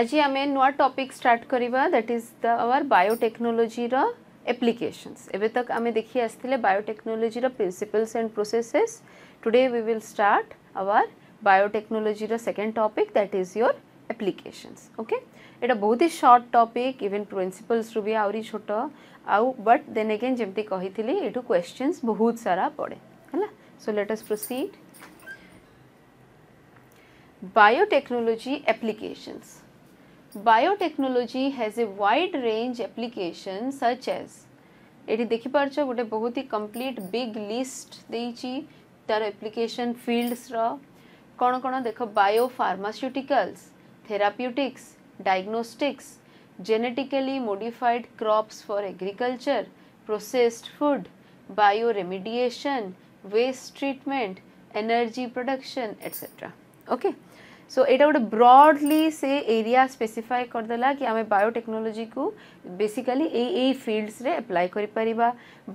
आज आम नुआ टपिक स्टार्ट करवा दैट इज द आवर बायोटेक्नोलोजीर एप्लिकेशंस एवं तक आम देखी आसते बायोटेक्नोलोजीर principles and processes today we will start our बायोटेक्नोलोजीर second topic that is your applications okay बहुत ही शॉर्ट टॉपिक इवन ইভেন প্রিন্সিপলসরু भी आहरी छोट आउ बट देन अगेन जमी कही यू क्वेश्चन बहुत सारा पड़े है so let us proceed biotechnology applications Biotechnology has a wide range application such as এটি দেখিপারছ গোটে বহুত হি কমপ্লিট বিগ লিষ্ট ଦେଇଛି ତାର ଆପ୍ଲିକେସନ୍ ଫିଲ୍ଡସର କ'ଣ କ'ଣ ଦେଖ biopharmaceuticals therapeutics diagnostics genetically modified crops for agriculture processed food bioremediation waste treatment energy production etc okay so यहाँ गोटे ब्रडली से एरिया स्पेसीफाए करदेला कि आम बायोटेक्नोलोजी को बेसिकाली यही फिल्डस एप्लाय कर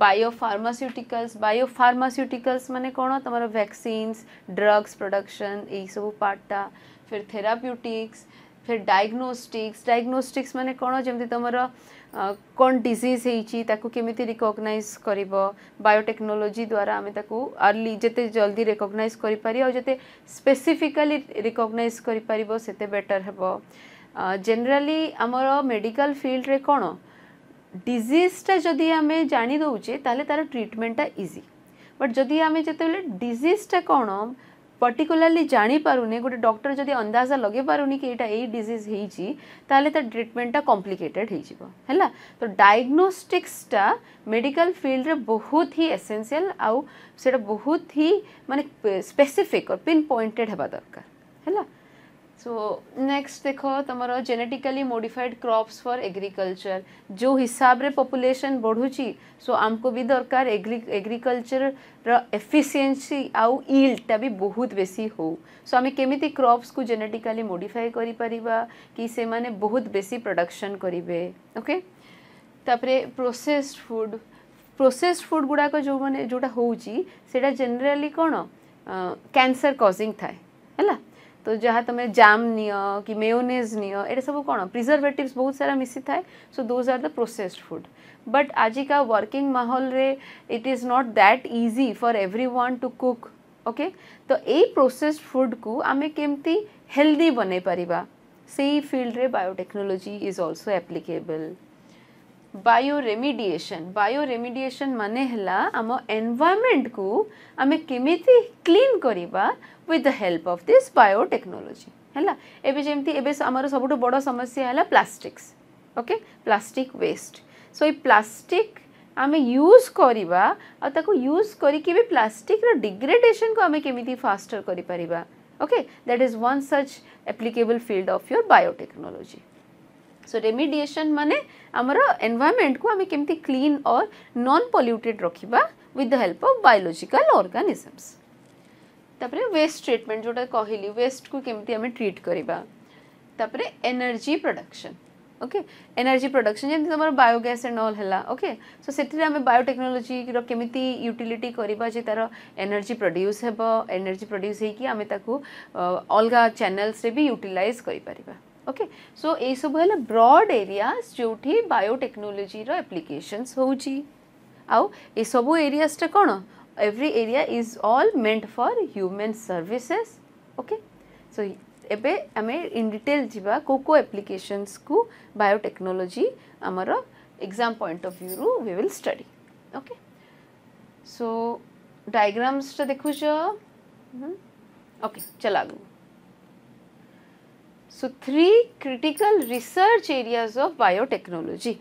बायोफार्मास्यूटिकल्स बायोफार्मास्यूटिकल्स मान कौन तुम भैक्सीन्स ड्रग्स प्रडक्शन यही सब पार्टा फिर थेराप्यूटिक्स फिर डायग्नोस्टिक्स डायग्नोस्टिक्स मैंने कौन जमी तुम কোন ডিজিজ হয়েছি তাকে কেমিতি রিকগনাইজ করব বায়োটেকনোলোজি দ্বারা আমি তাকে আর্লি যেতে জলদি রিকগনাইজ করে পারি আর যেতে স্পেসিফিকালি রিকগনাইজ করে পারিব সেতে বেটার হব জেনারেলি আমার মেডিকাল ফিল্ডরে কোণ ডিজিজটা যদি আমি জানি দৌছে তাহলে তার ট্রিটমেন্টটা ইজি বট যদি আমি যেতবে ডিজিজটা কোণ ପର୍ଟିକୁଲାରଲି ଜାଣିପାରୁନି ଗୋଟେ ଡକ୍ଟର ଯଦି ଅନ୍ଦାଜା ଲଗେଇ ପାରୁନି କି ଏଇଟା ଏଇ ଡିଜିଜ୍ ହେଇଛି ତାହେଲେ ତା ଟ୍ରିଟମେଣ୍ଟଟା କମ୍ପ୍ଲିକେଟେଡ଼ ହେଇଯିବ ହେଲା ତ ଡାଇଗ୍ନୋଷ୍ଟିକ୍ସଟା ମେଡ଼ିକାଲ ଫିଲ୍ଡରେ ବହୁତ ହି ଏସେନ୍ସିଆଲ୍ ଆଉ ସେଇଟା ବହୁତ ହି ମାନେ ସ୍ପେସିଫିକ୍ ପିନ୍ ପଏଣ୍ଟେଡ଼ ହେବା ଦରକାର ହେଲା સો નેક્સ્ટ દેખો તમારો genetically modified crops for agriculture જો હિસાબરે પପୁଲେସନ୍ ବଢ଼ୁଛି ସୋ ଆମକୁ ବି ଦରକାର ଏଗ୍ରି ଏଗ୍ରିକଲଚରର ଏଫିସିଏନ୍ସି ଆଉ ଇଲ୍ଡଟା ବି ବହୁତ ବେଶୀ ହେଉ ସୋ ଆମେ କେମିତି କ୍ରପ୍ସକୁ ଜେନେଟିକାଲି ମୋଡ଼ିଫାଏ କରିପାରିବା କି ସେମାନେ ବହୁତ ବେଶୀ ପ୍ରଡକ୍ସନ୍ କରିବେ ଓକେ ତାପରେ ପ୍ରୋସେସ୍ଡ ଫୁଡ଼୍ ପ୍ରୋସେସ୍ଡ ଫୁଡ଼୍ ଗୁଡ଼ାକ ଯେଉଁମାନେ ଯେଉଁଟା ହେଉଛି ସେଇଟା ଜେନେରାଲି କ'ଣ କ୍ୟାନ୍ସର କଜିଂ ଥାଏ ହେଲା तो जहाँ तुम जाम नियो कि मेयोनेज नियो ये सब कौन प्रिजर्भेटिव बहुत सारा मिसी थाए so those are the processed food but आजिका वर्किंग माहौल रे it is not that easy for everyone to cook okay तो यही प्रोसेस्ड फूड को आम केमती हेल्दी बनई पार से फिल्ड रे biotechnology is also applicable bioremediation bioremediation मान है आम एनवायरमेंट को आम केमी क्लीन करवा with the help of this biotechnology है सब बड़ समस्या है plastics okay plastic waste so य प्लास्टिक आम यूज करवा यूज करके भी प्लास्टिक डिग्रेडेशन को आम केमी फास्टर करके that is one such applicable field of your biotechnology so remediation मान आमर एनवायरमेंट को आमे केमती क्लीन और नन पॉल्यूटेड रखा with the help of biological organisms तापर वेस्ट ट्रिटमेंट जोटा कहली वेस्ट को केमती आमे ट्रीट करवा तापर energy production okay energy production जमी तुम बायोगैस एंड अल है ओके सो से बायोटेक्नोलॉजी बायोटेक्नोलोजी केमी यूटिलिटी जे तार एनर्जी प्रड्यूस हे एनर्जी प्रड्यूस ताकू अलग चैनल्स भी यूटिलाइज कर ओके सो ये सब है ब्रड एरिया जो बायोटेक्नोलोजी हो होसबू एरिया कौन every area is all meant for human services okay so एबे आम इन डिटेल जीवा को को एप्लीकेशंस को बायोटेक्नोलोजी आमर एग्जाम पॉइंट ऑफ व्यू रु we will study okay so diagrams डायग्रामसटा देखु ओके चल आगू so three critical research areas of biotechnology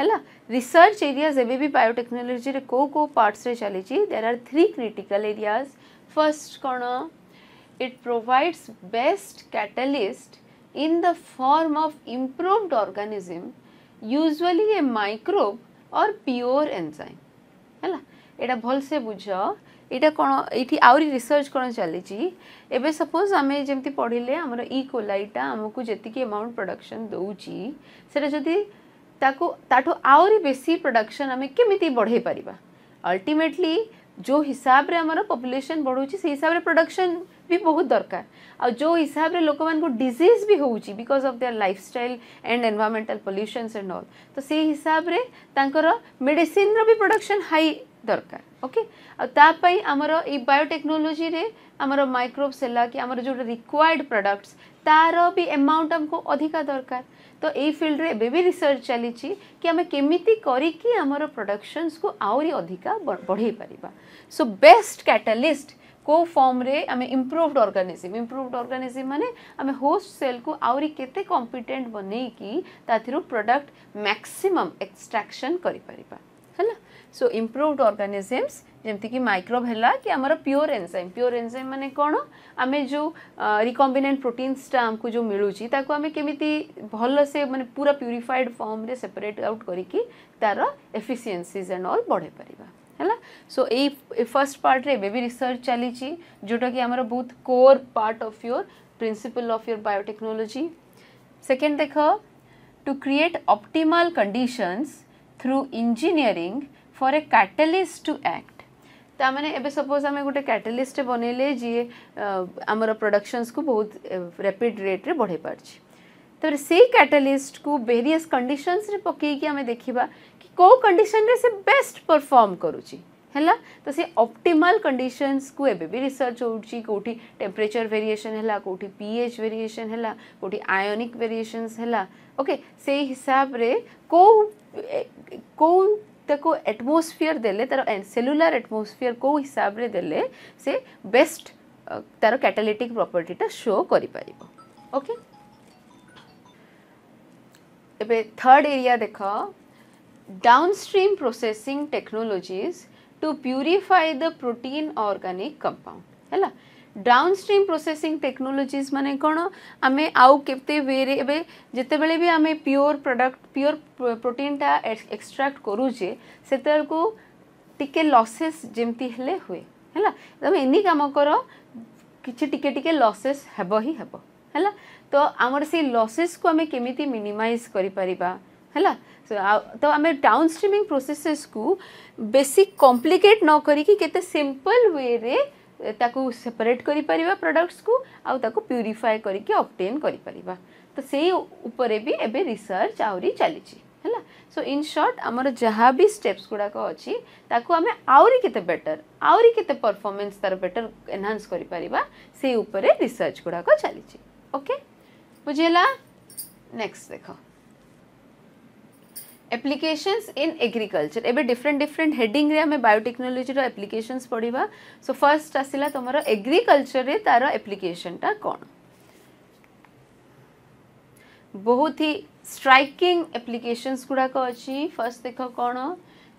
है रिसर्च एरियाज एवं भी बायोटेक्नोलोजी को को पार्टस चली there are three critical areas first कौन it provides best catalyst in the form of improved organism usually a microbe और प्योर एंजाइम है यहाँ भलसे बुझ ଏଇଟା କ'ଣ ଏଇଠି ଆହୁରି ରିସର୍ଚ୍ଚ କ'ଣ ଚାଲିଛି ଏବେ ସପୋଜ୍ ଆମେ ଯେମିତି ପଢ଼ିଲେ ଆମର ଇ କୋଲାଇଟା ଆମକୁ ଯେତିକି ଆମାଉଣ୍ଟ ପ୍ରଡ଼କ୍ସନ୍ ଦେଉଛି ସେଇଟା ଯଦି ତାକୁ ତାଠୁ ଆହୁରି ବେଶୀ ପ୍ରଡ଼କ୍ସନ୍ ଆମେ କେମିତି ବଢ଼େଇ ପାରିବା ଅଲ୍ଟିମେଟଲି ଯେଉଁ ହିସାବରେ ଆମର ପପୁଲେସନ୍ ବଢ଼ୁଛି ସେଇ ହିସାବରେ ପ୍ରଡ଼କ୍ସନ୍ ବି ବହୁତ ଦରକାର ଆଉ ଯେଉଁ ହିସାବରେ ଲୋକମାନଙ୍କୁ ଡିଜିଜ୍ ବି ହେଉଛି because of their lifestyle and environmental pollutions and all ତ ସେଇ ହିସାବରେ ତାଙ୍କର ମେଡ଼ିସିନ୍ର ବି ପ୍ରଡ଼କ୍ସନ୍ ହାଇ दरकार ओके आमर योटेक्नोलोजी आमर माइक्रोव सेला कि जो रिक्वयर्ड प्रडक्ट तार भी एमाउंट आमको अधिका दरकार तो यही फिल्ड में एवं रिसर्च चली कि आम केमी करमर को आहरी अधिका बढ़े पार सो बेस्ट कैटालीस्ट को फॉर्म रे हमें इम्प्रूवड ऑर्गेनिज्म इम्प्रूवड ऑर्गेनिज्म माने आम होस्ट सेल को आउरी केते कॉम्पिटेंट बने कि ताथिरु प्रोडक्ट मैक्सिमम एक्सट्रैक्शन करी परिपा है सो इम्प्रुवड अर्गानिजिम्स जमीक माइक्रोव है कि आम प्योर एंजाइम प्योर एंजाइम मानने कौन आम जो रिकम्बिनेंट प्रोटीनसटा आमको जो मिलूँ ताको आम कमी भल से मानते पूरा प्यूरीफाइड फर्म सेपरेट आउट करी तार एफिसीयसीज एंड अल् बढ़े पारा है सो so, फर्स्ट पार्ट्रे रे रिसर्च चली जोटा कि आम बहुत core part of your principle of your biotechnology second देख to create optimal conditions through engineering for a catalyst to act तामने सपोज आम गोटे कैटेलीस्ट बनैले जी आम प्रडक्शन को बहुत रैपिड रेट रे बढ़े पार्चे तो से कैटेलीस्ट को वेरियस कंडीशन पकईकि आम देखा कि कौ कंडीशन से बेस्ट परफर्म करुला तो से अप्टिमाल कंडीशन को रिसर्च होती टेम्परेचर भेरिएसन है कौटी पीएच भेरिएसन है कौटी आयोनिक भेरिएसन है ओके से हिसाब से कौ कौ प्रत्येक एटमोस्फिर देने तार सेलुलार एटमोस्फिर कौ हिसाब से देने से बेस्ट तार कैटालीटिक प्रपर्टीटा शो करके एबे थर्ड एरिया देख downstream processing technologies to purify the protein organic compound है ला? डाउनस्ट्रीम प्रोसेसिंग टेक्नोलोजीज मैंने कौन आम आउ के वे जितेबले भी आम प्योर प्रडक्ट प्योर प्रोटीनटा एक्सट्राक्ट करुचे से टी लसेस जमती हेले हुए है तुम एनी कम कर किसी टी टी लसेस हेब ही हेब है तो आमर से लसेस को आम केमी मिनिमाइज कर तो आम डाउन स्ट्रीमिंग प्रोसेसेस को बेसी कॉम्प्लिकेट न करते सिंपल वे रे सेपरेट कर प्रडक्ट्स को आउट प्यूरीफाए करके अबटेन कर तो से उपर भी एवं रिसर्च आहरी चली सो इन सर्ट आमर जहाँ भी स्टेप्स गुड़ाक अच्छी आम आते बेटर आहरी केफमेन्स तर बेटर एनहांस करसर्च गुड़ाक चली ओके बुझेगा नेक्स्ट देखो एप्लिकेशन्स इन एग्रिकलचर एवं डिफरेन्ट डिफरेन्ट हेडिंग में हमें बायोटेक्नोलोजी रो एप्लिकेशन्स सो फर्स्ट आसला तुम एग्रिकलचर में तार एप्लिकेशन टा कौन बहुत ही स्ट्राइकिंग एप्लिकेशंस गुड़ाक अच्छी फर्स्ट देख कौन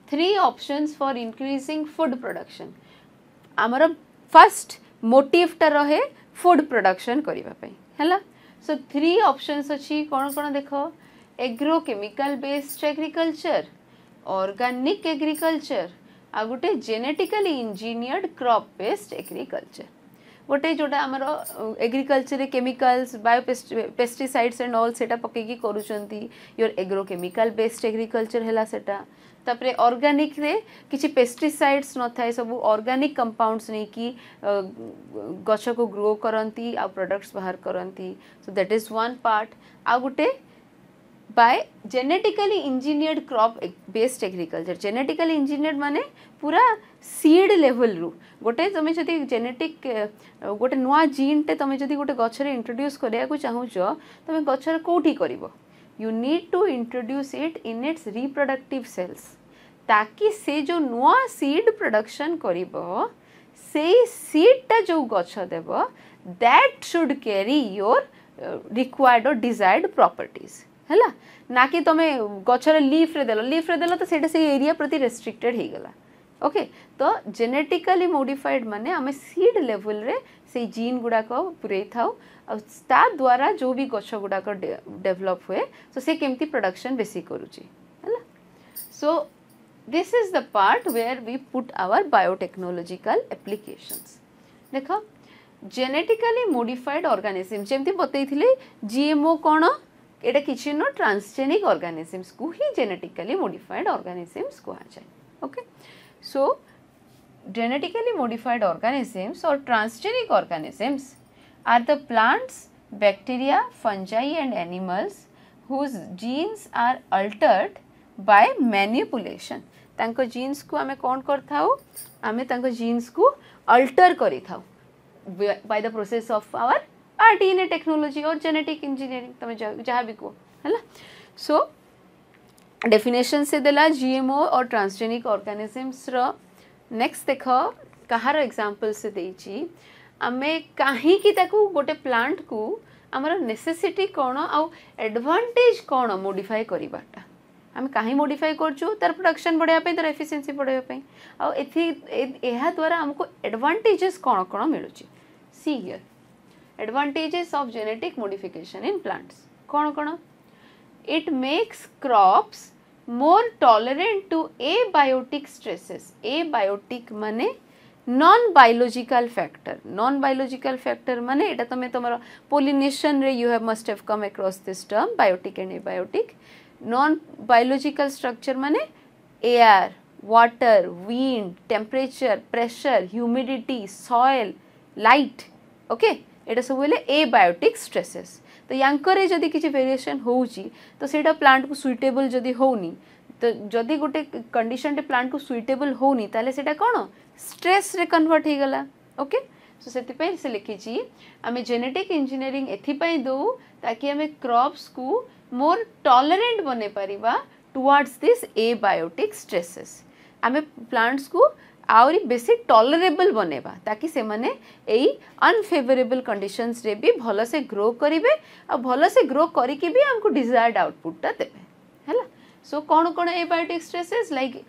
three options for increasing food production आमर फर्स्ट मोटिवटा रहे फूड प्रोडक्शन करने है सो थ्री ऑप्शंस अच्छी कौन कौन देख agrochemical based agriculture organic agriculture आ गोटे genetically engineered crop based agriculture गोटे जोटा आमर agriculture chemicals biopesticides and all सेटा पकेकी करूचंती योर एग्रोकेमिकल बेस्ड एग्रीकल्चर हैला सेटा तापरे ऑर्गेनिक रे किछि पेस्टिसाइड्स न थाए सब ऑर्गेनिक कंपाउंड्स नै कि गछ को ग्रो करंती आ प्रोडक्ट्स बाहर करंती so that is one part आ गोटे by genetically engineered crop based agriculture genetically engineered माने पूरा सीड लेवल रु गोटे तुम जब जेनेटिक गोटे नुआ जीन टे तुम जो गोटे गचर इंट्रोड्यूस कराया चाहूँ तुम गचर कौटि कर you need to introduce it in its reproductive cells ताकि से जो नुआ सीड प्रडक्शन कर सीडटा जो गछ देव that should carry your required और डिजायर्ड प्रपर्टीज़ है ना कि तुम गचर लिफ्रे दे लिफ्रे दे तो सही एरिया प्रति रेस्ट्रिक्टेड होगा ओके तो जेनेटिकली मोडिफाइड मान आम सीड लेवल रे से जीन गुड़ाक पूरे था द्वारा जो भी गच गुड़ाक डेवलप हुए तो सी कमी प्रडक्शन बेस करुच्चे so this is the part where we put our biotechnological applications देख जेनेटिकाली मोडिफाइड ऑर्गेनिज्म जमी बतई थी जीएमओ कौन यहाँ किसी नुह ट्रांसजेनिक अर्गानिजिम्स को ही जेनेटिकली मोडिफाइड अर्गानिजिम्स कहुए okay so genetically modified organisms और transgenic organisms are the plants bacteria fungi and animals whose genes are altered by manipulation genes को आम कौन करें जीन्स को अल्टर कर by the process of our uh DNA technology और genetic engineering तुम जहाँ भी कहो है सो डेफिनेशन से देला जीएमओ और ट्रांसजेनिक ऑर्गानिजम्सर नेक्स्ट देख कहार एग्जांपल से देची कहीं गोटे प्लांट को आमर नेसेसिटी कौन आउ एडवांटेज कौन मोडाए करवाटा आम कहीं मोडाए कर प्रडक्शन बढ़ाया तर एफिसीयसी बढ़ावापी आ द्वारा आमको एडवांटेजेस कौन कौन मिलूँ सी advantages of genetic modification in plants कौन कौन it makes crops more tolerant to abiotic stresses abiotic मैंने non biological factor non biological factor मैंने यहाँ तुम तुम पोलिनेशन रे you have must have come across this term biotic and abiotic non biological structure मैंने air water wind temperature pressure humidity soil light okay okay? यहाँ सब ए abiotic stresses तो यांकर जदि किसी वेरिएसन हो तो सेटा प्लांट को सुइटेबल जदि हो तो जदि गोटे कंडीशन टे प्लांट को सुइटेबल होटा कौन स्ट्रेस रे कन्वर्ट होगा ओके सो से लिखी आम जेनेटिक इंजीनियरिंग एथपाई दू ताकि आम क्रप्स को मोर टलरेन्ट बन पार टुआर्ड्स दिस् एबायोटिक स्ट्रेसेस आम प्लांट्स को आहरी बेस टलरेबल बनवा ताकि अनफेवरेबल कंडीशन भी भलसे ग्रो करेंगे आ भलसे ग्रो करके भी आमको डिजायर्ड आउटपुटा देवे है सो कौन कौन abiotic stresses like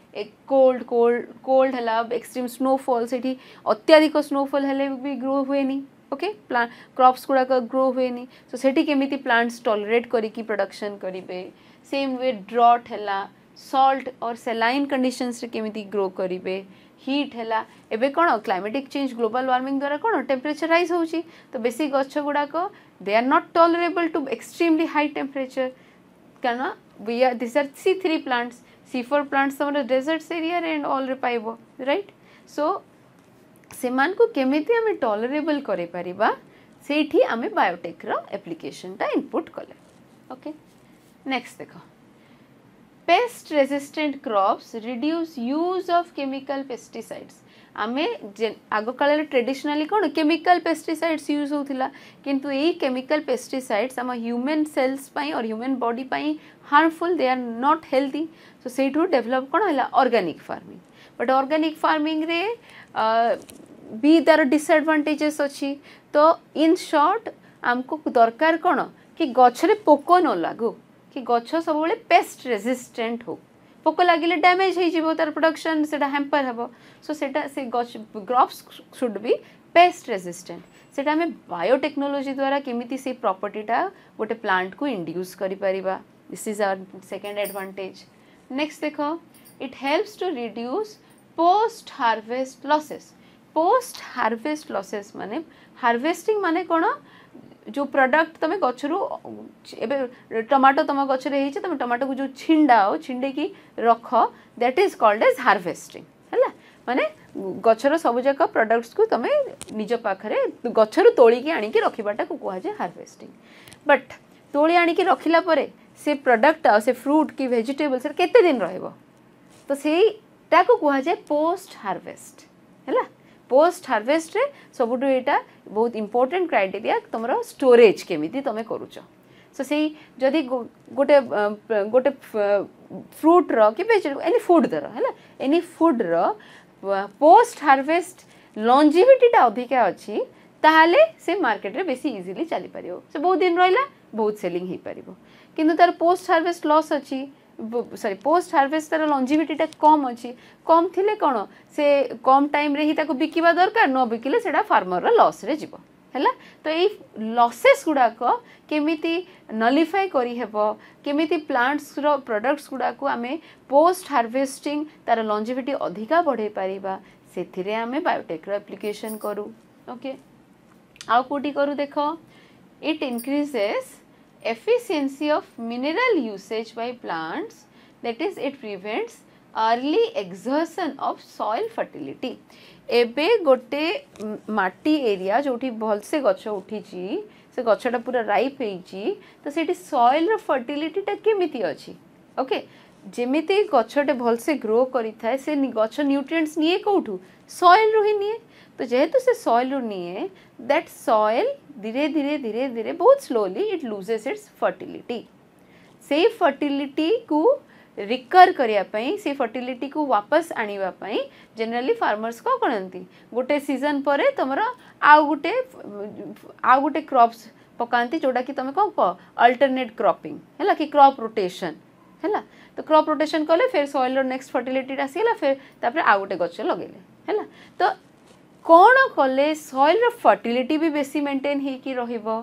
cold cold cold है एक्सट्रीम स्नोफल से अत्याधिक स्नोफल भी ग्रो हुए ओके प्लांट क्रप्स गुड़ाक ग्रो हुए सो से कमी प्लांट्स टलरेट करी प्रडक्शन करेंगे सेम वे ड्रट है सल्ट और सेलाइन कंडीशनस केमी ग्रो करेंगे हिट है एवं कौन क्लैमेटिक चेंज ग्लोबल वार्मिंग द्वारा कौन टेम्परेचर रईज हो तो बेस गच गुड़ाक they are not tolerable to extremely high temperature कारण we are this are C three plants C four plants तुम डेजर्ट्स एरिया एंड ऑल पाइब रईट सो से केमी आम टलरेबल कर सही आम बायोटेक्र एप्लिकेसनटा इनपुट कले ओके नेक्स्ट দেখো pest resistant crops reduce use of chemical pesticides ଆମେ ଆଗ କାଳରେ ଟ୍ରେଡିସନାଲି କ'ଣ କେମିକାଲ ପେଷ୍ଟିସାଇଡ୍ସ ୟୁଜ୍ ହେଉଥିଲା କିନ୍ତୁ ଏଇ କେମିକାଲ ପେଷ୍ଟିସାଇଡ୍ସ ଆମ ହ୍ୟୁମେନ୍ ସେଲ୍ସ ପାଇଁ ଅର୍ ହ୍ୟୁମେନ୍ ବଡି ପାଇଁ harmful they are not healthy so ସେଇଠୁ ଡେଭଲପ୍ କ'ଣ ହେଲା ଅର୍ଗାନିକ୍ ଫାର୍ମିଂ ବଟ୍ ଅର୍ଗାନିକ୍ ଫାର୍ମିଂରେ ବି ତା'ର ଡିସ୍ଆଡ଼ଭାଣ୍ଟେଜେସ୍ ଅଛି ତ ଇନ୍ ସର୍ଟ ଆମକୁ ଦରକାର କ'ଣ କି ଗଛରେ ପୋକ ନ ଲାଗୁ कि गच सब पेस्ट रेजिस्टेंट हो पक लगे डैमेज हो तार प्रडक्शन से हेम्पर हे सो से ग्रप्स सुड भी पेस्ट रेजिस्टेंट से बायोटेक्नोलोजी द्वारा केमी से प्रपर्टीटा गोटे प्लांट को इंड्यूस कर this is our second advantage next देख it helps to reduce post harvest losses post harvest losses मान हार्वेस्टिंग मान कौन जो प्रडक्ट तुम गचर ए टमाटो तुम गचरे तुम टमाटो को जो छिंडाओ की रख that is called as harvesting है माने गचर सबुजाक प्रडक्ट्स को तुम निज पाखे गचर तोलिकी रखाटा रखा कहुए हार्भेस्टिंग बट तोली आणिकी रखिला से प्रडक्ट आ फ्रूट कि भेजिटेबल्स के दिन रोहब कहुए पोस्ट हार्भेस्ट पोस्ट हारवेस्ट सब यहाँ बहुत इम्पोर्टेन्ट क्राइटेरी तुम स्टोरेज केमी तुम कर सो से जदि गोटे गोटे फ्रुट्र कि एनी फुड्र है एनी फुड्र पोस्ट हारवेस्ट लंजिविटीटा अधिका अच्छी से मार्केट बेस इजिली चली पार बहुत दिन रहा बहुत सेलिंग हो पार कि तार पोस्ट हारवेस्ट लस अच्छी ସରି ପୋଷ୍ଟ ହାର୍ଭେଷ୍ଟ ତା'ର ଲଞ୍ଜିଭିଟିଟା କମ୍ ଅଛି କମ୍ ଥିଲେ କ'ଣ ସେ କମ୍ ଟାଇମ୍ରେ ହିଁ ତାକୁ ବିକିବା ଦରକାର ନ ବିକିଲେ ସେଇଟା ଫାର୍ମରର ଲସ୍ରେ ଯିବ ହେଲା ତ ଏଇ ଲସେସ୍ ଗୁଡ଼ାକ କେମିତି ନଲିଫାଏ କରିହେବ କେମିତି ପ୍ଲାଣ୍ଟସର ପ୍ରଡ଼କ୍ଟସ୍ ଗୁଡ଼ାକୁ ଆମେ ପୋଷ୍ଟ ହାର୍ଭେଷ୍ଟିଂ ତା'ର ଲଞ୍ଜିଭିଟି ଅଧିକା ବଢ଼େଇ ପାରିବା ସେଥିରେ ଆମେ ବାୟୋଟେକ୍ର ଆପ୍ଲିକେସନ୍ କରୁ ଓକେ ଆଉ କେଉଁଠି କରୁ ଦେଖ it increases efficiency of mineral usage by plants that is it prevents early exhaustion of soil fertility एबे गोटे ଏବେ ଗୋଟେ ମାଟି ଏରିଆ ଯେଉଁଠି ଭଲସେ ଗଛ ଉଠିଛି ସେ ଗଛଟା ପୁରା ରାଇପ୍ ହେଇଛି ତ ସେଇଠି ସଏଲ୍ର ଫର୍ଟିଲିଟିଟା କେମିତି ଅଛି ଓକେ जमी गचटे भलसे ग्रो करें से गछ न्यूट्रिएंट्स निए कौ सएल रु ही निए तो जेहेतु से सएल रु निए दैट सएल धीरे धीरे धीरे धीरे बहुत slowly it loses its fertility से फर्टिलिटी को रिकर करने से फर्टिलिटी को वापस आने जेनराली फार्मर्स कौन करती गोटे सीजन पर तुम आउ गोटे आउ गोटे क्रप्स पकाती जोटा कि तुम कौन कह अल्टरनेट क्रपिंग है कि क्रप रोटेसन है ତ କ୍ରପ୍ ରୋଟେସନ୍ କଲେ ଫେର୍ ସଏଲ୍ର ନେକ୍ସଟ ଫର୍ଟିଲିଟିଟା ଆସିଗଲା ଫେର୍ ତାପରେ ଆଉ ଗୋଟେ ଗଛ ଲଗେଇଲେ ହେଲା ତ କ'ଣ କଲେ ସଏଲ୍ର ଫର୍ଟିଲିଟି ବି ବେଶୀ ମେଣ୍ଟେନ୍ ହେଇକି ରହିବ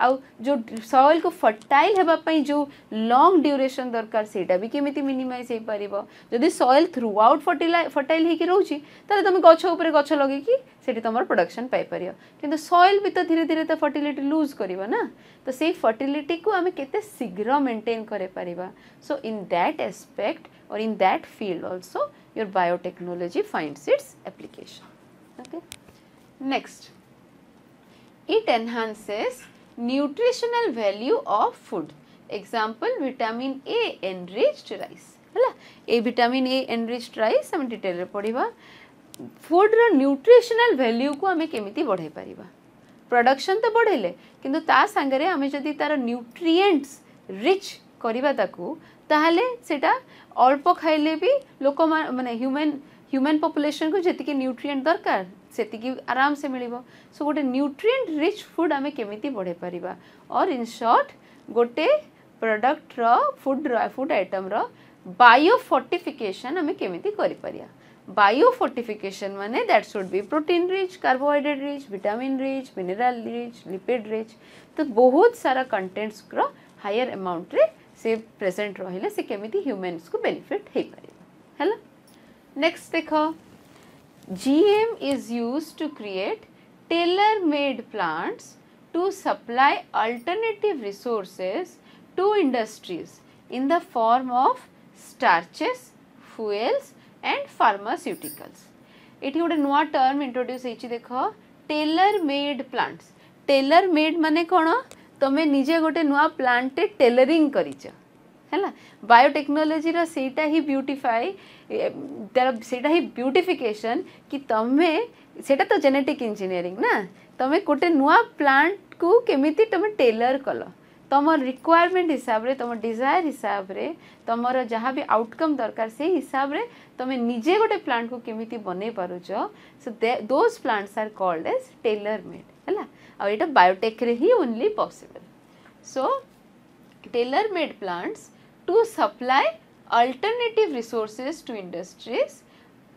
आ जो सएल को फर्टाइल होगापी जो लंग ड्यूरेसन दरकार सेटा भी केमी मिनिमाइज हो पार जदि soil throughout fertile fertile होकर रोचे तेल तुम गचर गच लगे से तुम प्रडक्शन पापर कि सएल भी तो धीरे धीरे तो फर्टिलिटी लुज करवा ना तो से फर्टिलिटी को आम के शीघ्र मेन्टेन कर सो इन दैट एस्पेक्ट और in that field also your biotechnology finds its application okay next it enhances nutritional value of food example vitamin A enriched rice ହେଲା ଏ ଭିଟାମିନ୍ ଏ ଏନ୍ରିଚ୍ଡ ରାଇସ୍ ଆମେ ଡିଟେଲରେ ପଢ଼ିବା ଫୁଡ଼୍ର ନ୍ୟୁଟ୍ରିସନାଲ୍ ଭ୍ୟାଲ୍ୟୁକୁ ଆମେ କେମିତି ବଢ଼ାଇ ପାରିବା ପ୍ରଡକ୍ସନ୍ ତ ବଢ଼େଇଲେ କିନ୍ତୁ ତା ସାଙ୍ଗରେ ଆମେ ଯଦି ତା'ର ନ୍ୟୁଟ୍ରିଏଣ୍ଟସ୍ ରିଚ୍ କରିବା ତାକୁ ତାହେଲେ ସେଇଟା ଅଳ୍ପ ଖାଇଲେ ବି ଲୋକମାନେ ମାନେ ହ୍ୟୁମାନ୍ ହ୍ୟୁମାନ୍ ପପୁଲେସନ୍କୁ ଯେତିକି ନ୍ୟୁଟ୍ରିଏଣ୍ଟ ଦରକାର से आराम से मिल सो गोटे न्यूट्रिए रिच फुड आम कमी बढ़े पार और इन सर्ट गोटे प्रडक्टर फुड्र फुड आइटम्र बायोफर्टिफिकेसन आम कमी कर बायोफर्टिफिकेसन मैंने दैट सुड भी protein rich carbohydrate rich vitamin rich mineral rich lipid rich तो बहुत सारा कंटेन्ट्स हायर अमाउंट्रे से प्रेजेंट रेमती ह्यूमेन्स को बेनिफिट हो पार है नेक्स्ट देखो GM is used to create tailor-made plants to supply alternative resources to industries in the form of starches, fuels and pharmaceuticals. ଏଠି ଗୋଟେ ନୂଆ ଟର୍ମ ଇଣ୍ଟ୍ରୋଡ୍ୟୁସ୍ ହେଇଛି ଦେଖ tailor made plants tailor made ମାନେ କ'ଣ ତମେ ନିଜେ new plant ପ୍ଲାଣ୍ଟଟେ ଟେଲରିଂ କରିଛ है बायोटेक्नोलोजी सेटा ही ब्यूटिफाई सेटा ही ब्यूटिफिकेशन कि तुम्हें सेटा तो जेनेटिक इंजीनियरिंग ना तुम्हें गोटे नुआ प्लांट को केमी तुम टेलर कल तुम रिक्वायरमेंट हिसाब से तुम डिजायर हिसाब से तुम जहाँ भी आउटकम दरकार से हिसाब से तुम निजे गोटे प्लांट को केमी बनई पार्ज so those plants are called as tailor made है यहाँ बायोटेक्रे ही only possible so tailor made plants to supply alternative resources to industries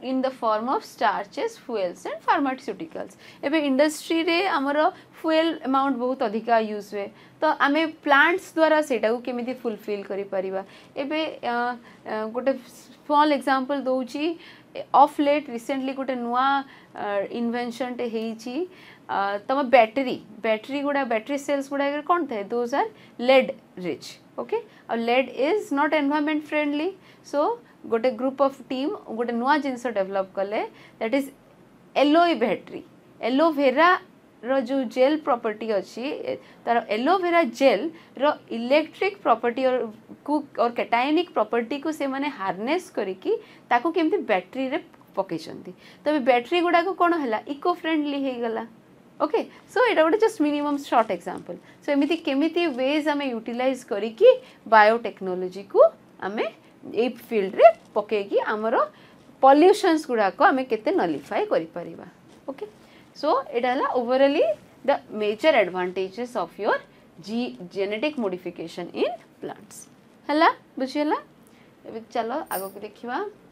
in the form of starches, fuels and pharmaceuticals. ebe industry re amaro fuel amount bahut adhika use हुए to ame plants dwara seta को kemiti fulfill kari pariba ebe gote small example दउची of late recently गोटे नुआ invention टे होईची तम battery battery गुड़ा battery cells गुड़ा कौन थाए those are lead rich okay और lead is not environment friendly so गोटे ग्रुप ऑफ टीम गोटे नुआ जिनस डेभलप कले that is aloe battery aloe vera जो जेल प्रॉपर्टी अच्छी तार aloe vera gel electric property और कु और कैटायनिक प्रॉपर्टी को से माने हार्नेस करिकी ताको केमती बैटरी रे पकेचंती तबे बैटरी गुडा को कोन हला इको फ्रेंडली हे ओके सो ये गोटे just minimum short example so एम केमी वेज आम यूटिलाइज करके बायोटेक्नोलोजी को आम ये फिल्ड पकईकि आमर पल्यूशन्स गुड़ाक आम के नलीफाई कर ओके सो यहाँ overall the major advantages of your G genetic modification in plants है बुझीगला चलो आगे देखा